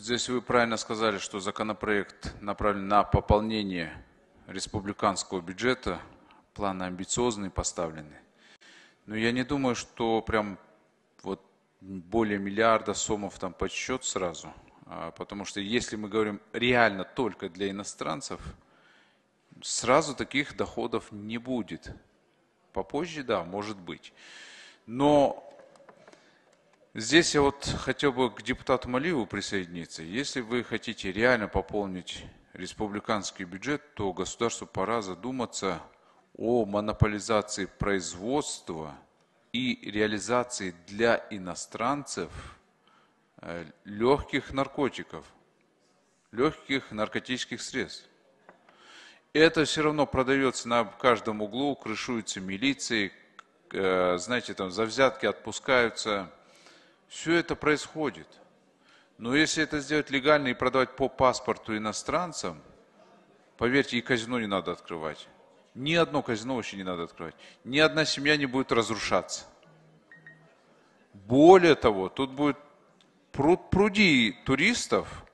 здесь вы правильно сказали, что законопроект направлен на пополнение республиканского бюджета. Планы амбициозные поставлены. Но я не думаю, что прям вот более миллиарда сомов там подсчет сразу. А, потому что если мы говорим реально только для иностранцев, сразу таких доходов не будет. Попозже, да, может быть. Но Здесь я вот хотел бы к депутату Малиеву присоединиться. Если вы хотите реально пополнить республиканский бюджет, то государству пора задуматься о монополизации производства и реализации для иностранцев э, легких наркотиков, легких наркотических средств. Это все равно продается на каждом углу, крышуются милиции, э, знаете, там за взятки отпускаются – все это происходит. Но если это сделать легально и продавать по паспорту иностранцам, поверьте, и казино не надо открывать. Ни одно казино вообще не надо открывать. Ни одна семья не будет разрушаться. Более того, тут будет пруд пруди туристов.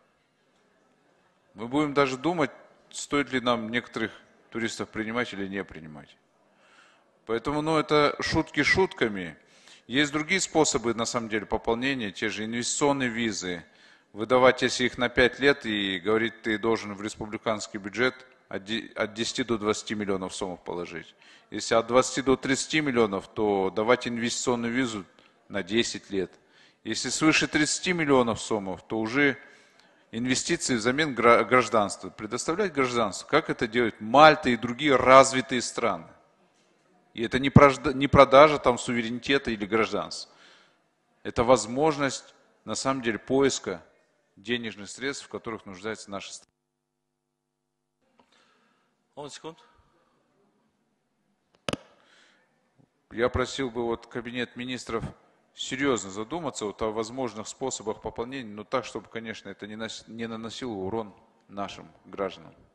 Мы будем даже думать, стоит ли нам некоторых туристов принимать или не принимать. Поэтому, ну, это шутки шутками – есть другие способы, на самом деле, пополнения, те же инвестиционные визы, выдавать, если их на 5 лет, и говорить, ты должен в республиканский бюджет от 10 до 20 миллионов сомов положить. Если от 20 до 30 миллионов, то давать инвестиционную визу на 10 лет. Если свыше 30 миллионов сомов, то уже инвестиции взамен гражданства, предоставлять гражданство. Как это делают Мальта и другие развитые страны? И это не продажа, не продажа там суверенитета или гражданства. Это возможность, на самом деле, поиска денежных средств, в которых нуждается наша страна. Он секунд. Я просил бы вот кабинет министров серьезно задуматься вот о возможных способах пополнения, но так, чтобы, конечно, это не наносило урон нашим гражданам.